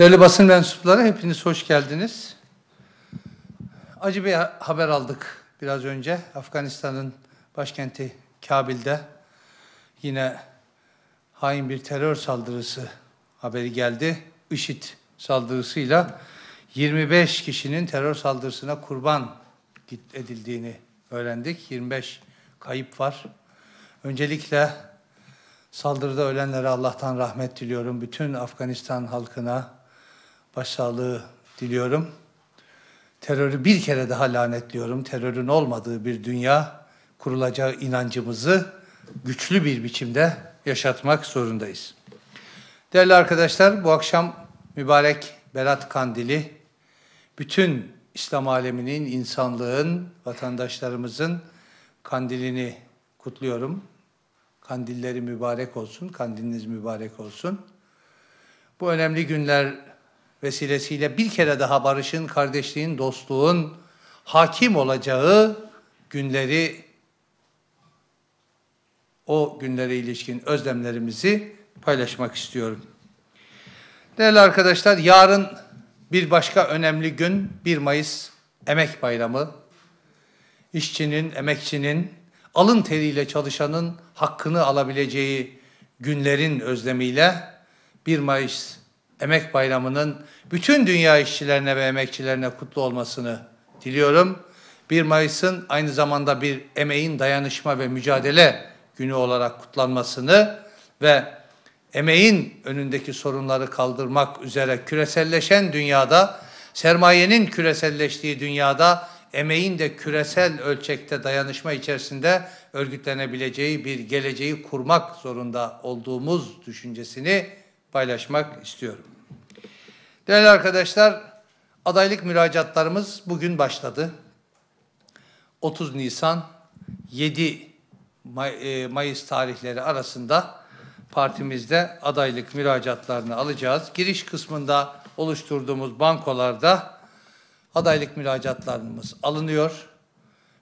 Değerli basın mensupları hepiniz hoş geldiniz. Acı bir haber aldık biraz önce. Afganistan'ın başkenti Kabil'de yine hain bir terör saldırısı haberi geldi. IŞİD saldırısıyla 25 kişinin terör saldırısına kurban edildiğini öğrendik. 25 kayıp var. Öncelikle saldırıda ölenlere Allah'tan rahmet diliyorum. Bütün Afganistan halkına, başsağlığı diliyorum. Terörü bir kere daha lanetliyorum. Terörün olmadığı bir dünya kurulacağı inancımızı güçlü bir biçimde yaşatmak zorundayız. Değerli arkadaşlar, bu akşam mübarek Berat Kandili bütün İslam aleminin, insanlığın, vatandaşlarımızın kandilini kutluyorum. Kandilleri mübarek olsun, kandiliniz mübarek olsun. Bu önemli günler vesilesiyle bir kere daha barışın, kardeşliğin, dostluğun hakim olacağı günleri o günlere ilişkin özlemlerimizi paylaşmak istiyorum. Değerli arkadaşlar, yarın bir başka önemli gün 1 Mayıs Emek Bayramı. İşçinin, emekçinin, alın teriyle çalışanın hakkını alabileceği günlerin özlemiyle 1 Mayıs Emek Bayramı'nın bütün dünya işçilerine ve emekçilerine kutlu olmasını diliyorum. 1 Mayıs'ın aynı zamanda bir emeğin dayanışma ve mücadele günü olarak kutlanmasını ve emeğin önündeki sorunları kaldırmak üzere küreselleşen dünyada, sermayenin küreselleştiği dünyada emeğin de küresel ölçekte dayanışma içerisinde örgütlenebileceği bir geleceği kurmak zorunda olduğumuz düşüncesini paylaşmak istiyorum. Değerli arkadaşlar, adaylık müracaatlarımız bugün başladı. 30 Nisan 7 May e, Mayıs tarihleri arasında partimizde adaylık müracaatlarını alacağız. Giriş kısmında oluşturduğumuz bankolarda adaylık müracaatlarımız alınıyor.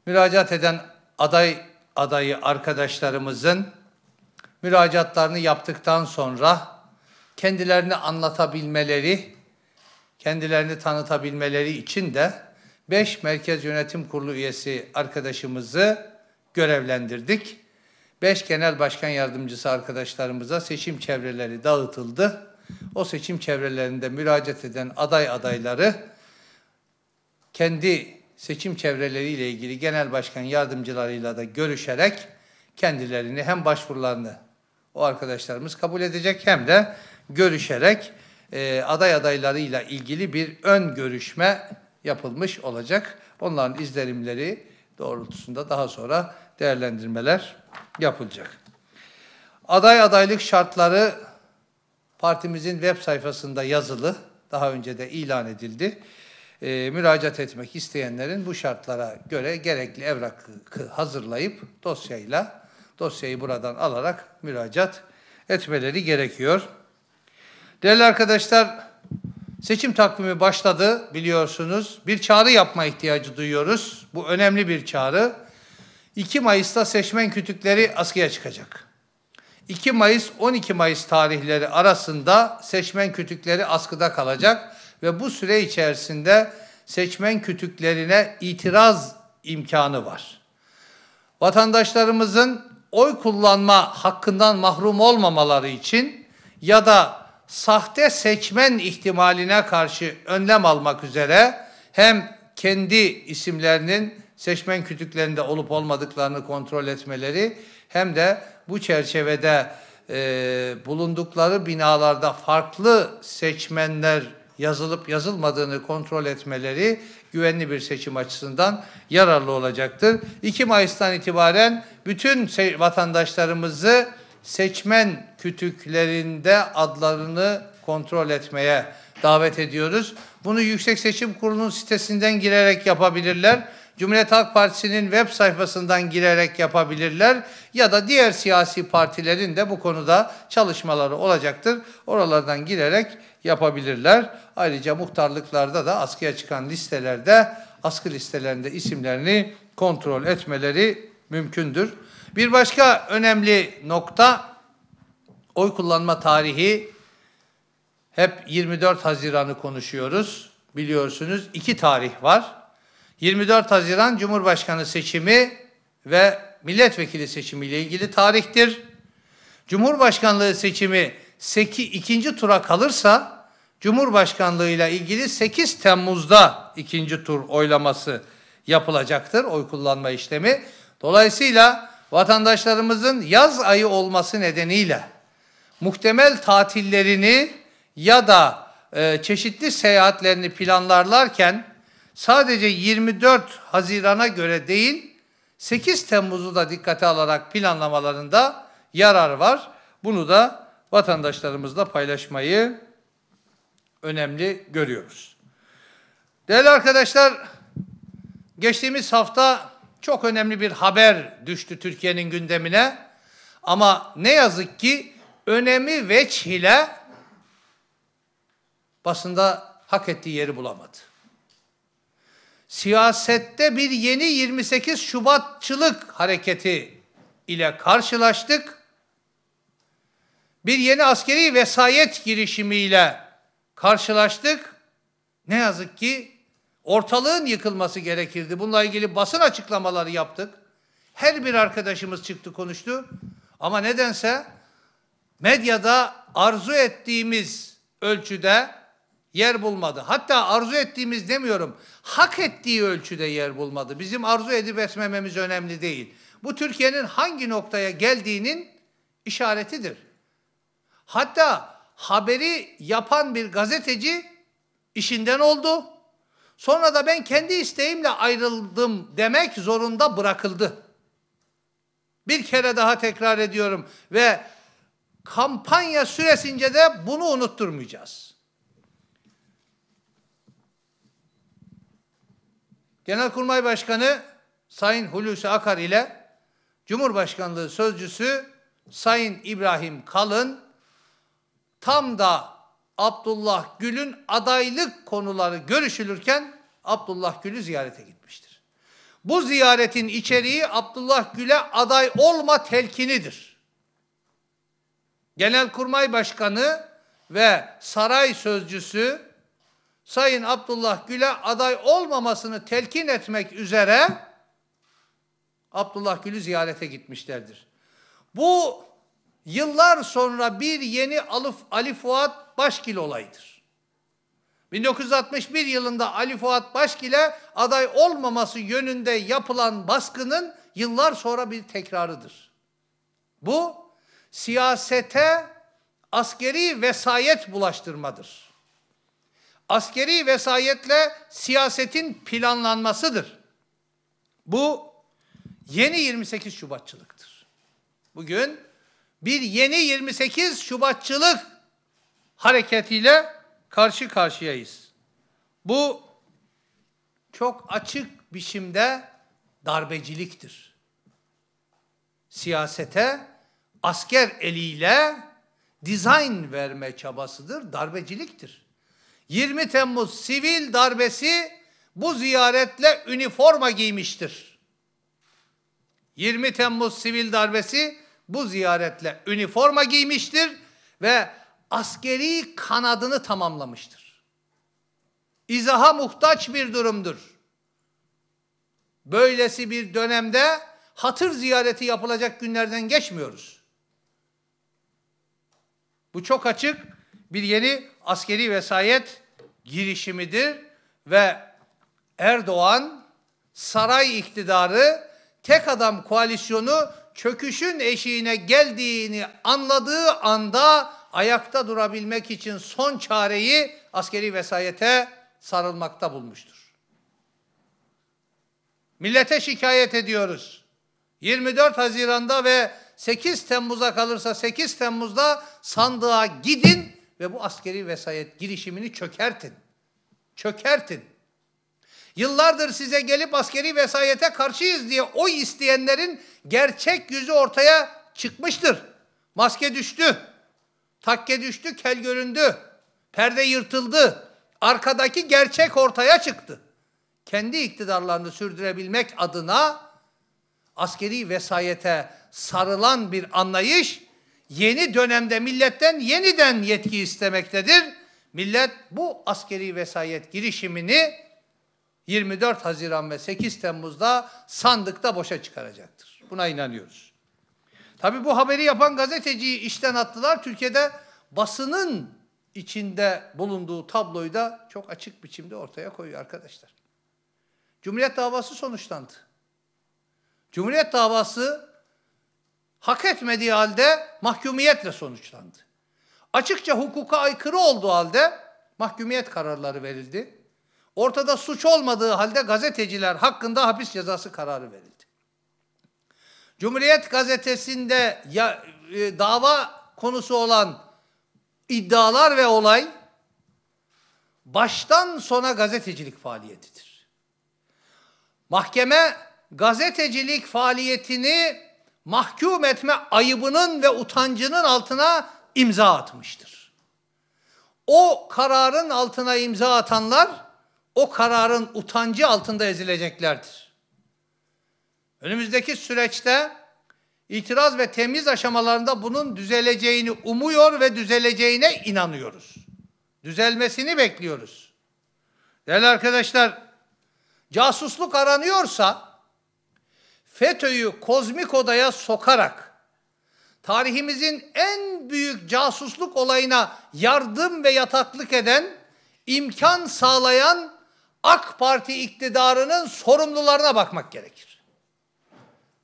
Müracaat eden aday adayı arkadaşlarımızın müracaatlarını yaptıktan sonra kendilerini anlatabilmeleri, kendilerini tanıtabilmeleri için de 5 Merkez Yönetim Kurulu üyesi arkadaşımızı görevlendirdik. 5 Genel Başkan Yardımcısı arkadaşlarımıza seçim çevreleri dağıtıldı. O seçim çevrelerinde müracaat eden aday adayları kendi seçim çevreleriyle ilgili genel başkan yardımcılarıyla da görüşerek kendilerini hem başvurularını o arkadaşlarımız kabul edecek hem de görüşerek e, aday adaylarıyla ilgili bir ön görüşme yapılmış olacak. Onların izlenimleri doğrultusunda daha sonra değerlendirmeler yapılacak. Aday adaylık şartları partimizin web sayfasında yazılı, daha önce de ilan edildi. E, müracaat etmek isteyenlerin bu şartlara göre gerekli evrakı hazırlayıp dosyayla dosyayı buradan alarak müracaat etmeleri gerekiyor. Değerli arkadaşlar, seçim takvimi başladı biliyorsunuz. Bir çağrı yapma ihtiyacı duyuyoruz. Bu önemli bir çağrı. 2 Mayıs'ta seçmen kütükleri askıya çıkacak. 2 Mayıs 12 Mayıs tarihleri arasında seçmen kütükleri askıda kalacak ve bu süre içerisinde seçmen kütüklerine itiraz imkanı var. Vatandaşlarımızın oy kullanma hakkından mahrum olmamaları için ya da sahte seçmen ihtimaline karşı önlem almak üzere hem kendi isimlerinin seçmen kütüklerinde olup olmadıklarını kontrol etmeleri hem de bu çerçevede e, bulundukları binalarda farklı seçmenler yazılıp yazılmadığını kontrol etmeleri güvenli bir seçim açısından yararlı olacaktır. 2 Mayıs'tan itibaren bütün vatandaşlarımızı seçmen kütüklerinde adlarını kontrol etmeye davet ediyoruz. Bunu Yüksek Seçim Kurulu'nun sitesinden girerek yapabilirler. Cumhuriyet Halk Partisi'nin web sayfasından girerek yapabilirler ya da diğer siyasi partilerin de bu konuda çalışmaları olacaktır. Oralardan girerek yapabilirler. Ayrıca muhtarlıklarda da askıya çıkan listelerde askı listelerinde isimlerini kontrol etmeleri mümkündür. Bir başka önemli nokta oy kullanma tarihi hep 24 Haziran'ı konuşuyoruz. Biliyorsunuz iki tarih var. 24 Haziran Cumhurbaşkanı seçimi ve milletvekili seçimi ile ilgili tarihtir. Cumhurbaşkanlığı seçimi 8, ikinci tura kalırsa Cumhurbaşkanlığı ile ilgili 8 Temmuz'da ikinci tur oylaması yapılacaktır. Oy kullanma işlemi. Dolayısıyla vatandaşlarımızın yaz ayı olması nedeniyle muhtemel tatillerini ya da e, çeşitli seyahatlerini planlarlarken sadece 24 Haziran'a göre değil 8 Temmuz'u da dikkate alarak planlamalarında yarar var. Bunu da vatandaşlarımızla paylaşmayı önemli görüyoruz. Değerli arkadaşlar, geçtiğimiz hafta çok önemli bir haber düştü Türkiye'nin gündemine. Ama ne yazık ki önemi veç ile basında hak ettiği yeri bulamadı. Siyasette bir yeni 28 Şubatçılık hareketi ile karşılaştık. Bir yeni askeri vesayet girişimiyle karşılaştık. Ne yazık ki ortalığın yıkılması gerekirdi. Bununla ilgili basın açıklamaları yaptık. Her bir arkadaşımız çıktı konuştu. Ama nedense medyada arzu ettiğimiz ölçüde yer bulmadı. Hatta arzu ettiğimiz demiyorum, hak ettiği ölçüde yer bulmadı. Bizim arzu edip etmememiz önemli değil. Bu Türkiye'nin hangi noktaya geldiğinin işaretidir. Hatta haberi yapan bir gazeteci işinden oldu. Sonra da ben kendi isteğimle ayrıldım demek zorunda bırakıldı. Bir kere daha tekrar ediyorum ve kampanya süresince de bunu unutturmayacağız. Genelkurmay Başkanı Sayın Hulusi Akar ile Cumhurbaşkanlığı Sözcüsü Sayın İbrahim Kalın tam da Abdullah Gül'ün adaylık konuları görüşülürken Abdullah Gül'ü ziyarete gitmiştir. Bu ziyaretin içeriği Abdullah Gül'e aday olma telkinidir. Genelkurmay Başkanı ve saray sözcüsü Sayın Abdullah Gül'e aday olmamasını telkin etmek üzere Abdullah Gül'ü ziyarete gitmişlerdir. Bu yıllar sonra bir yeni Alif, Ali Fuat Başkil olayıdır. 1961 yılında Ali Fuat Başkil'e aday olmaması yönünde yapılan baskının yıllar sonra bir tekrarıdır. Bu siyasete askeri vesayet bulaştırmadır. Askeri vesayetle siyasetin planlanmasıdır. Bu yeni 28 Şubatçılıktır. Bugün bir yeni 28 Şubatçılık hareketiyle karşı karşıyayız. Bu çok açık biçimde darbeciliktir. Siyasete asker eliyle dizayn verme çabasıdır, darbeciliktir. 20 Temmuz sivil darbesi bu ziyaretle üniforma giymiştir. 20 Temmuz sivil darbesi bu ziyaretle üniforma giymiştir ve askeri kanadını tamamlamıştır. İzaha muhtaç bir durumdur. Böylesi bir dönemde hatır ziyareti yapılacak günlerden geçmiyoruz. Bu çok açık bir yeni askeri vesayet girişimidir ve Erdoğan saray iktidarı tek adam koalisyonu çöküşün eşiğine geldiğini anladığı anda ayakta durabilmek için son çareyi askeri vesayete sarılmakta bulmuştur. Millete şikayet ediyoruz. 24 Haziran'da ve 8 Temmuz'a kalırsa 8 Temmuz'da sandığa gidin ve bu askeri vesayet girişimini çökertin. Çökertin. Yıllardır size gelip askeri vesayete karşıyız diye oy isteyenlerin gerçek yüzü ortaya çıkmıştır. Maske düştü. Takke düştü, kel göründü. Perde yırtıldı. Arkadaki gerçek ortaya çıktı. Kendi iktidarlarını sürdürebilmek adına askeri vesayete sarılan bir anlayış yeni dönemde milletten yeniden yetki istemektedir. Millet bu askeri vesayet girişimini 24 Haziran ve 8 Temmuz'da sandıkta boşa çıkaracaktır. Buna inanıyoruz. Tabii bu haberi yapan gazeteciyi işten attılar. Türkiye'de basının içinde bulunduğu tabloyu da çok açık biçimde ortaya koyuyor arkadaşlar. Cumhuriyet davası sonuçlandı. Cumhuriyet davası hak etmediği halde mahkumiyetle sonuçlandı. Açıkça hukuka aykırı olduğu halde mahkumiyet kararları verildi. Ortada suç olmadığı halde gazeteciler hakkında hapis cezası kararı verildi. Cumhuriyet gazetesinde ya, e, dava konusu olan iddialar ve olay baştan sona gazetecilik faaliyetidir. Mahkeme gazetecilik faaliyetini mahkum etme ayıbının ve utancının altına imza atmıştır. O kararın altına imza atanlar o kararın utancı altında ezileceklerdir. Önümüzdeki süreçte itiraz ve temiz aşamalarında bunun düzeleceğini umuyor ve düzeleceğine inanıyoruz. Düzelmesini bekliyoruz. Değerli arkadaşlar, casusluk aranıyorsa FETÖ'yü kozmik odaya sokarak tarihimizin en büyük casusluk olayına yardım ve yataklık eden, imkan sağlayan AK Parti iktidarının sorumlularına bakmak gerekir.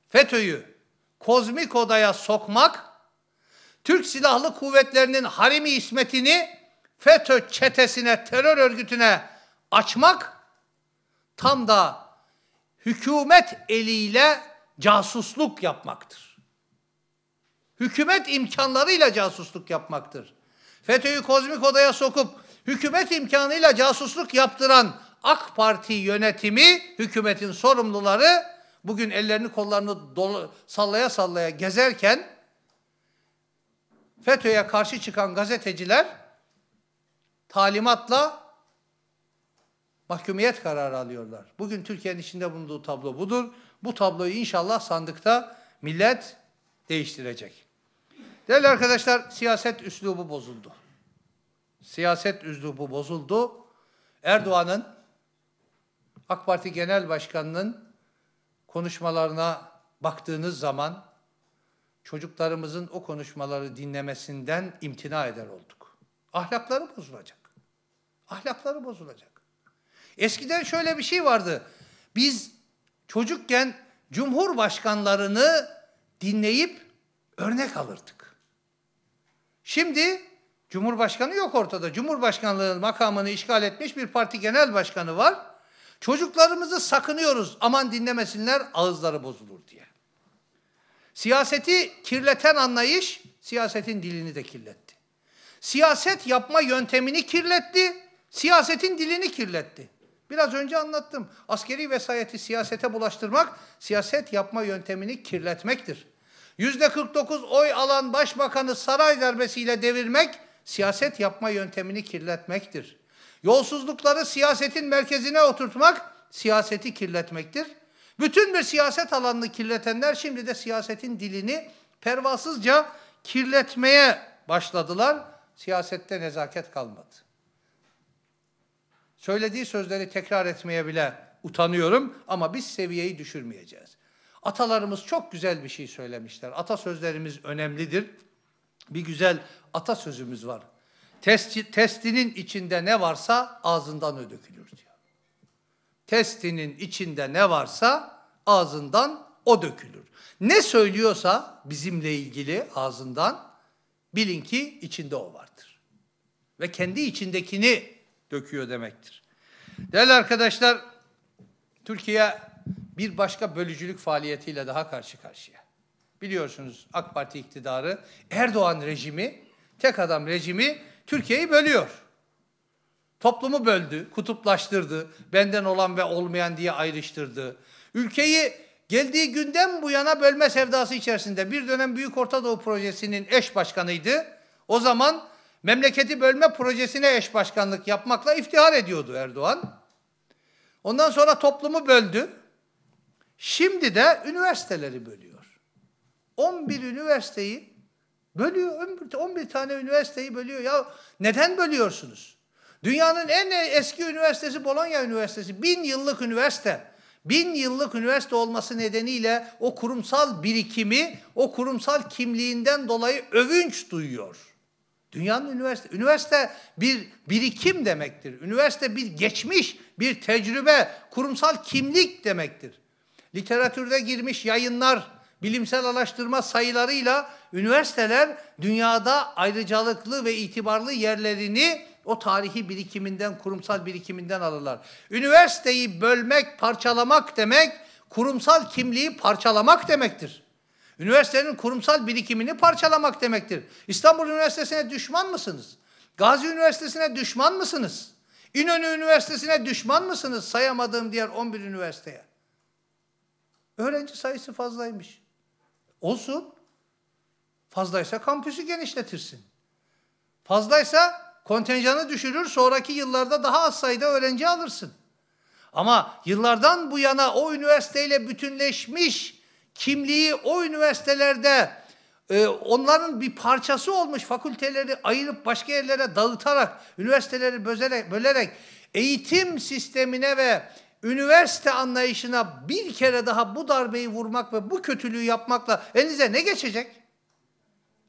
FETÖ'yü kozmik odaya sokmak, Türk Silahlı Kuvvetleri'nin harimi ismetini FETÖ çetesine, terör örgütüne açmak tam da hükümet eliyle casusluk yapmaktır. Hükümet imkanlarıyla casusluk yapmaktır. FETÖ'yü kozmik odaya sokup hükümet imkanıyla casusluk yaptıran AK Parti yönetimi, hükümetin sorumluları bugün ellerini kollarını dolu, sallaya sallaya gezerken FETÖ'ye karşı çıkan gazeteciler talimatla mahkumiyet kararı alıyorlar. Bugün Türkiye'nin içinde bulunduğu tablo budur. Bu tabloyu inşallah sandıkta millet değiştirecek. Değerli arkadaşlar, siyaset üslubu bozuldu. Siyaset üslubu bozuldu. Erdoğan'ın AK Parti Genel Başkanı'nın konuşmalarına baktığınız zaman çocuklarımızın o konuşmaları dinlemesinden imtina eder olduk. Ahlakları bozulacak. Ahlakları bozulacak. Eskiden şöyle bir şey vardı. Biz çocukken cumhurbaşkanlarını dinleyip örnek alırdık. Şimdi cumhurbaşkanı yok ortada. Cumhurbaşkanlığı makamını işgal etmiş bir parti genel başkanı var. Çocuklarımızı sakınıyoruz. Aman dinlemesinler ağızları bozulur diye. Siyaseti kirleten anlayış siyasetin dilini de kirletti. Siyaset yapma yöntemini kirletti, siyasetin dilini kirletti. Biraz önce anlattım. Askeri vesayeti siyasete bulaştırmak, siyaset yapma yöntemini kirletmektir. Yüzde 49 oy alan başbakanı saray darbesiyle devirmek, siyaset yapma yöntemini kirletmektir. Yolsuzlukları siyasetin merkezine oturtmak, siyaseti kirletmektir. Bütün bir siyaset alanını kirletenler şimdi de siyasetin dilini pervasızca kirletmeye başladılar. Siyasette nezaket kalmadı. Söylediği sözleri tekrar etmeye bile utanıyorum ama biz seviyeyi düşürmeyeceğiz. Atalarımız çok güzel bir şey söylemişler. Atasözlerimiz önemlidir. Bir güzel atasözümüz var. Testi, testinin içinde ne varsa ağzından o dökülür diyor. Testinin içinde ne varsa ağzından o dökülür. Ne söylüyorsa bizimle ilgili ağzından bilin ki içinde o vardır. Ve kendi içindekini döküyor demektir. Değerli arkadaşlar, Türkiye bir başka bölücülük faaliyetiyle daha karşı karşıya. Biliyorsunuz AK Parti iktidarı, Erdoğan rejimi, tek adam rejimi Türkiye'yi bölüyor. Toplumu böldü, kutuplaştırdı, benden olan ve olmayan diye ayrıştırdı. Ülkeyi geldiği günden bu yana bölme sevdası içerisinde bir dönem Büyük Orta Doğu Projesi'nin eş başkanıydı. O zaman memleketi bölme projesine eş başkanlık yapmakla iftihar ediyordu Erdoğan. Ondan sonra toplumu böldü. Şimdi de üniversiteleri bölüyor. 11 üniversiteyi bölüyor. 11 tane üniversiteyi bölüyor. Ya neden bölüyorsunuz? Dünyanın en eski üniversitesi Bolonya Üniversitesi. Bin yıllık üniversite. Bin yıllık üniversite olması nedeniyle o kurumsal birikimi, o kurumsal kimliğinden dolayı övünç duyuyor. Dünyanın üniversite, üniversite bir birikim demektir. Üniversite bir geçmiş, bir tecrübe, kurumsal kimlik demektir. Literatürde girmiş yayınlar, bilimsel araştırma sayılarıyla üniversiteler dünyada ayrıcalıklı ve itibarlı yerlerini o tarihi birikiminden, kurumsal birikiminden alırlar. Üniversiteyi bölmek, parçalamak demek, kurumsal kimliği parçalamak demektir. Üniversitenin kurumsal birikimini parçalamak demektir. İstanbul Üniversitesi'ne düşman mısınız? Gazi Üniversitesi'ne düşman mısınız? İnönü Üniversitesi'ne düşman mısınız sayamadığım diğer 11 üniversiteye? Öğrenci sayısı fazlaymış. Olsun. Fazlaysa kampüsü genişletirsin. Fazlaysa kontenjanı düşürür, sonraki yıllarda daha az sayıda öğrenci alırsın. Ama yıllardan bu yana o üniversiteyle bütünleşmiş kimliği o üniversitelerde e, onların bir parçası olmuş fakülteleri ayırıp başka yerlere dağıtarak, üniversiteleri bözerek, bölerek eğitim sistemine ve üniversite anlayışına bir kere daha bu darbeyi vurmak ve bu kötülüğü yapmakla elinize ne geçecek?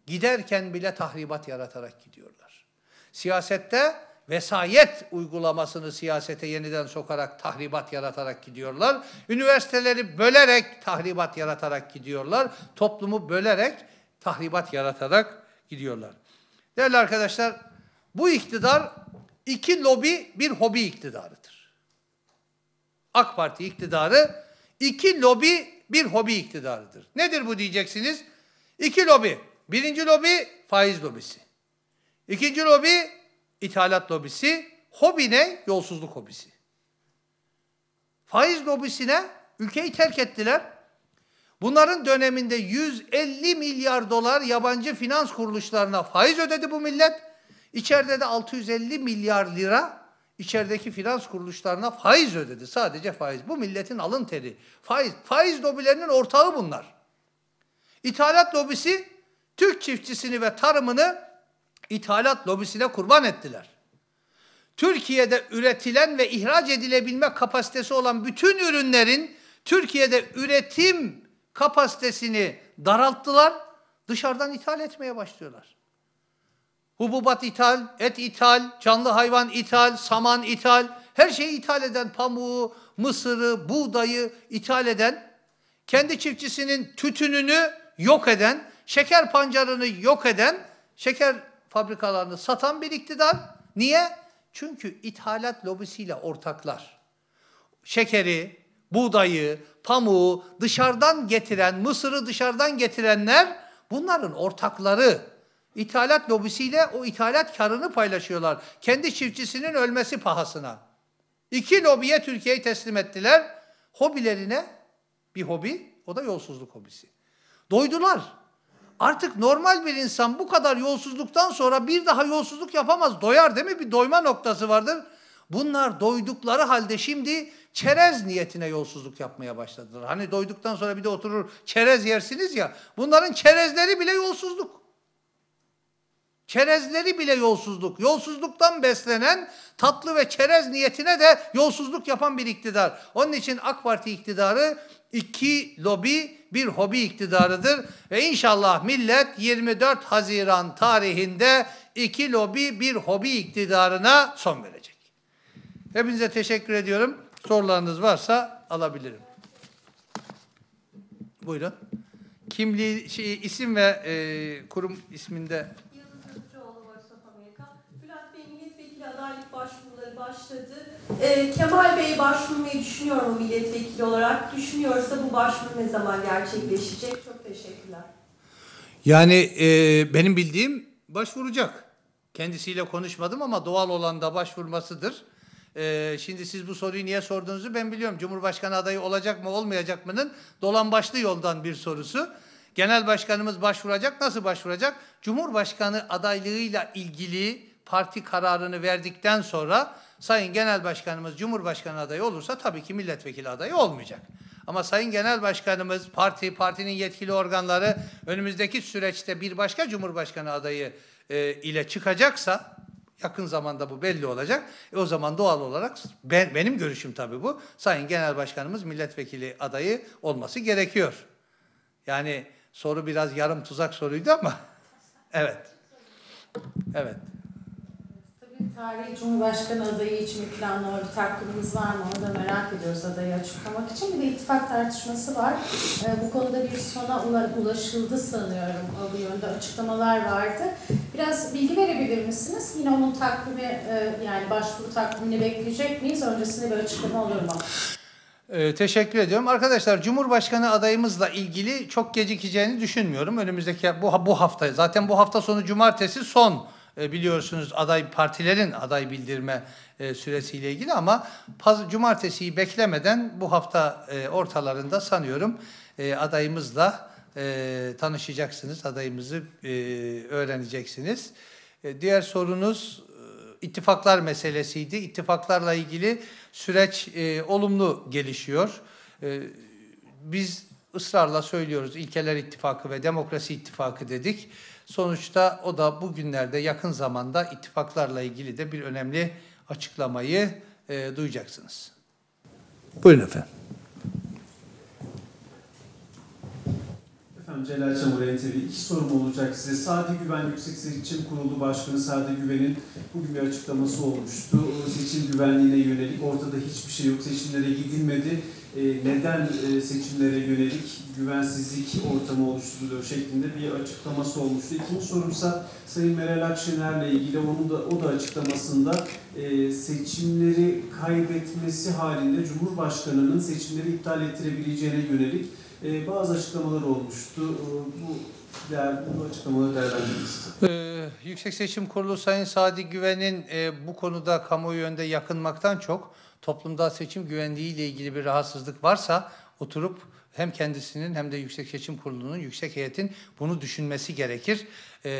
Giderken bile tahribat yaratarak gidiyorlar. Siyasette vesayet uygulamasını siyasete yeniden sokarak, tahribat yaratarak gidiyorlar. Üniversiteleri bölerek, tahribat yaratarak gidiyorlar. Toplumu bölerek, tahribat yaratarak gidiyorlar. Değerli arkadaşlar, bu iktidar iki lobi bir hobi iktidarıdır. AK Parti iktidarı iki lobi bir hobi iktidarıdır. Nedir bu diyeceksiniz? İki lobi. Birinci lobi faiz lobisi. İkinci lobi İthalat lobisi, hobi ne? Yolsuzluk hobisi. Faiz lobisine ülkeyi terk ettiler. Bunların döneminde 150 milyar dolar yabancı finans kuruluşlarına faiz ödedi bu millet. İçeride de 650 milyar lira içerideki finans kuruluşlarına faiz ödedi. Sadece faiz. Bu milletin alın teri. Faiz. Faiz lobilerinin ortağı bunlar. İthalat lobisi Türk çiftçisini ve tarımını ithalat lobisine kurban ettiler. Türkiye'de üretilen ve ihraç edilebilme kapasitesi olan bütün ürünlerin Türkiye'de üretim kapasitesini daralttılar, dışarıdan ithal etmeye başlıyorlar. Hububat ithal, et ithal, canlı hayvan ithal, saman ithal, her şeyi ithal eden pamuğu, mısırı, buğdayı ithal eden, kendi çiftçisinin tütününü yok eden, şeker pancarını yok eden, şeker fabrikalarını satan bir iktidar. Niye? Çünkü ithalat lobisiyle ortaklar. Şekeri, buğdayı, pamuğu dışarıdan getiren, mısırı dışarıdan getirenler bunların ortakları. İthalat lobisiyle o ithalat karını paylaşıyorlar. Kendi çiftçisinin ölmesi pahasına. İki lobiye Türkiye'yi teslim ettiler. Hobilerine bir hobi, o da yolsuzluk hobisi. Doydular artık normal bir insan bu kadar yolsuzluktan sonra bir daha yolsuzluk yapamaz. Doyar değil mi? Bir doyma noktası vardır. Bunlar doydukları halde şimdi çerez niyetine yolsuzluk yapmaya başladılar. Hani doyduktan sonra bir de oturur çerez yersiniz ya. Bunların çerezleri bile yolsuzluk. Çerezleri bile yolsuzluk. Yolsuzluktan beslenen tatlı ve çerez niyetine de yolsuzluk yapan bir iktidar. Onun için AK Parti iktidarı iki lobi bir hobi iktidarıdır. Ve inşallah millet 24 Haziran tarihinde iki lobi bir hobi iktidarına son verecek. Hepinize teşekkür ediyorum. Sorularınız varsa alabilirim. Buyurun. Kimliği, şey, isim ve e, kurum isminde E, Kemal Bey başvurmayı düşünüyor mu milletvekili olarak? Düşünüyorsa bu başvuru ne zaman gerçekleşecek? Çok teşekkürler. Yani e, benim bildiğim başvuracak. Kendisiyle konuşmadım ama doğal olan da başvurmasıdır. E, şimdi siz bu soruyu niye sorduğunuzu ben biliyorum. Cumhurbaşkanı adayı olacak mı olmayacak mı'nın dolambaçlı yoldan bir sorusu. Genel başkanımız başvuracak. Nasıl başvuracak? Cumhurbaşkanı adaylığıyla ilgili parti kararını verdikten sonra Sayın Genel Başkanımız Cumhurbaşkanı adayı olursa tabii ki milletvekili adayı olmayacak. Ama Sayın Genel Başkanımız, parti, partinin yetkili organları önümüzdeki süreçte bir başka Cumhurbaşkanı adayı e, ile çıkacaksa yakın zamanda bu belli olacak. E o zaman doğal olarak ben, benim görüşüm tabii bu. Sayın Genel Başkanımız milletvekili adayı olması gerekiyor. Yani soru biraz yarım tuzak soruydu ama evet. Evet. Tarihi Cumhurbaşkanı adayı için bir planlama bir takvimimiz var mı? Onu da merak ediyoruz adayı açıklamak için. Bir de ittifak tartışması var. E, bu konuda bir sona ulaşıldı sanıyorum. Bu yönde açıklamalar vardı. Biraz bilgi verebilir misiniz? Yine onun takvimi e, yani başvuru takvimini bekleyecek miyiz? Öncesinde bir açıklama olur mu? Ee, teşekkür ediyorum. Arkadaşlar Cumhurbaşkanı adayımızla ilgili çok gecikeceğini düşünmüyorum. Önümüzdeki bu, bu hafta zaten bu hafta sonu cumartesi son e, biliyorsunuz aday partilerin aday bildirme e, süresiyle ilgili ama cumartesiyi beklemeden bu hafta e, ortalarında sanıyorum adayımızla tanışacaksınız, adayımızı öğreneceksiniz. diğer sorunuz ittifaklar meselesiydi. İttifaklarla ilgili süreç olumlu gelişiyor. biz ısrarla söylüyoruz ilkeler ittifakı ve demokrasi ittifakı dedik. Sonuçta o da bugünlerde yakın zamanda ittifaklarla ilgili de bir önemli açıklamayı e, duyacaksınız. Buyurun efendim. Efendim Celal Çamur TV. İki sorum olacak size. Sade Güven Yüksek Seçim Kurulu Başkanı Sade Güven'in bugün bir açıklaması olmuştu. O seçim güvenliğine yönelik ortada hiçbir şey yok. Seçimlere gidilmedi e, neden e, seçimlere yönelik güvensizlik ortamı oluşturuluyor şeklinde bir açıklaması olmuştu. İkinci sorumsa Sayın Meral Akşener'le ilgili onun da o da açıklamasında e, seçimleri kaybetmesi halinde Cumhurbaşkanı'nın seçimleri iptal ettirebileceğine yönelik bazı açıklamalar olmuştu. Bu değer, bu açıklamaları değerlendirmişti. Ee, Yüksek Seçim Kurulu Sayın Sadi Güven'in e, bu konuda kamuoyu önünde yakınmaktan çok toplumda seçim güvenliğiyle ilgili bir rahatsızlık varsa oturup hem kendisinin hem de Yüksek Seçim Kurulu'nun, yüksek heyetin bunu düşünmesi gerekir. E,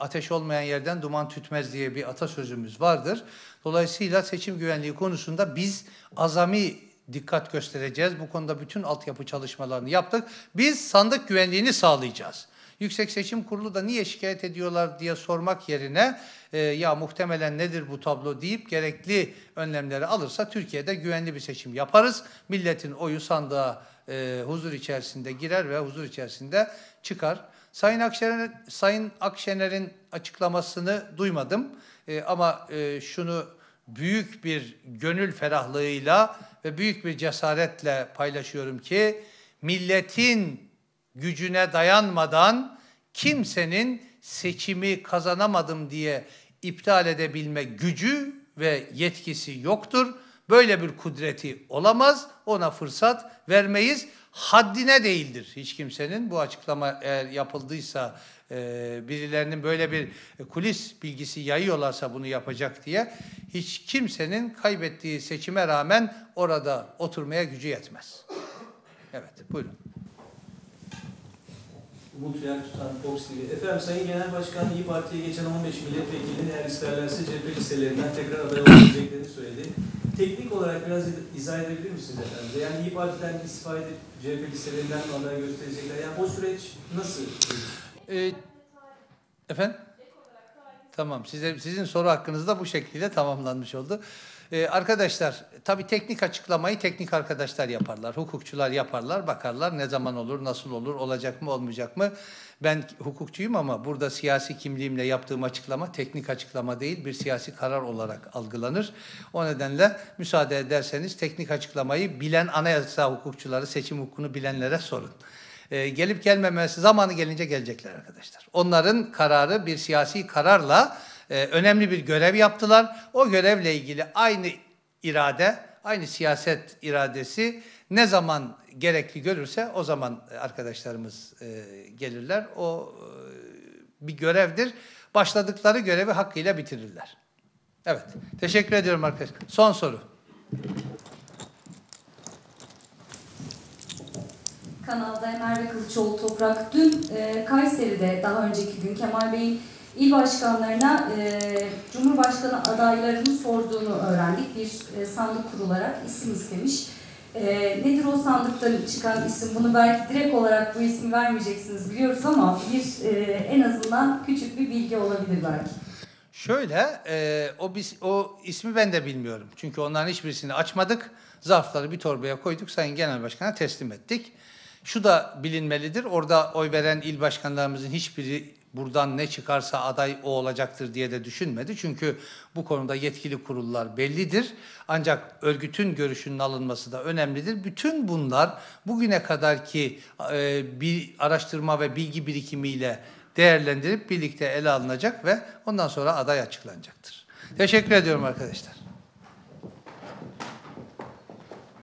ateş olmayan yerden duman tütmez diye bir atasözümüz vardır. Dolayısıyla seçim güvenliği konusunda biz azami dikkat göstereceğiz. Bu konuda bütün altyapı çalışmalarını yaptık. Biz sandık güvenliğini sağlayacağız. Yüksek Seçim Kurulu da niye şikayet ediyorlar diye sormak yerine e, ya muhtemelen nedir bu tablo deyip gerekli önlemleri alırsa Türkiye'de güvenli bir seçim yaparız. Milletin oyu sandığa e, huzur içerisinde girer ve huzur içerisinde çıkar. Sayın Akşener Sayın Akşener'in açıklamasını duymadım. E, ama e, şunu büyük bir gönül ferahlığıyla ve büyük bir cesaretle paylaşıyorum ki milletin gücüne dayanmadan kimsenin seçimi kazanamadım diye iptal edebilme gücü ve yetkisi yoktur. Böyle bir kudreti olamaz. Ona fırsat vermeyiz. Haddine değildir hiç kimsenin. Bu açıklama eğer yapıldıysa e, birilerinin böyle bir kulis bilgisi yayıyorlarsa bunu yapacak diye hiç kimsenin kaybettiği seçime rağmen orada oturmaya gücü yetmez. Evet buyurun. Umut Yer Tutan, Fox TV. Efendim Sayın Genel Başkan İyi Parti'ye geçen 15 milletvekilinin eğer isterlerse CHP listelerinden tekrar aday olabileceklerini söyledi. Teknik olarak biraz izah edebilir misiniz efendim? Yani İyi Parti'den istifa edip CHP listelerinden aday gösterecekler. Yani o süreç nasıl? Ee, efendim? Tamam. Size, sizin soru hakkınız da bu şekilde tamamlanmış oldu. Ee, arkadaşlar tabii teknik açıklamayı teknik arkadaşlar yaparlar. Hukukçular yaparlar, bakarlar ne zaman olur, nasıl olur, olacak mı, olmayacak mı? Ben hukukçuyum ama burada siyasi kimliğimle yaptığım açıklama teknik açıklama değil, bir siyasi karar olarak algılanır. O nedenle müsaade ederseniz teknik açıklamayı bilen anayasa hukukçuları, seçim hukukunu bilenlere sorun. Ee, gelip gelmemesi zamanı gelince gelecekler arkadaşlar. Onların kararı bir siyasi kararla ee, önemli bir görev yaptılar. O görevle ilgili aynı irade, aynı siyaset iradesi ne zaman gerekli görürse o zaman e, arkadaşlarımız e, gelirler. O e, bir görevdir. Başladıkları görevi hakkıyla bitirirler. Evet. Teşekkür ediyorum arkadaşlar. Son soru. Kanalda Merve Kılıçoğlu Toprak. Dün e, Kayseri'de daha önceki gün Kemal Bey'in il başkanlarına e, Cumhurbaşkanı adaylarının sorduğunu öğrendik. Bir e, sandık kurularak isim istemiş. E, nedir o sandıktan çıkan isim? Bunu belki direkt olarak bu ismi vermeyeceksiniz biliyoruz ama bir e, en azından küçük bir bilgi olabilir belki. Şöyle, e, o, biz, o ismi ben de bilmiyorum. Çünkü onların hiçbirisini açmadık. Zarfları bir torbaya koyduk, Sayın Genel Başkan'a teslim ettik. Şu da bilinmelidir, orada oy veren il başkanlarımızın hiçbiri buradan ne çıkarsa aday o olacaktır diye de düşünmedi. Çünkü bu konuda yetkili kurullar bellidir. Ancak örgütün görüşünün alınması da önemlidir. Bütün bunlar bugüne kadarki e, bir araştırma ve bilgi birikimiyle değerlendirip birlikte ele alınacak ve ondan sonra aday açıklanacaktır. Teşekkür ediyorum arkadaşlar.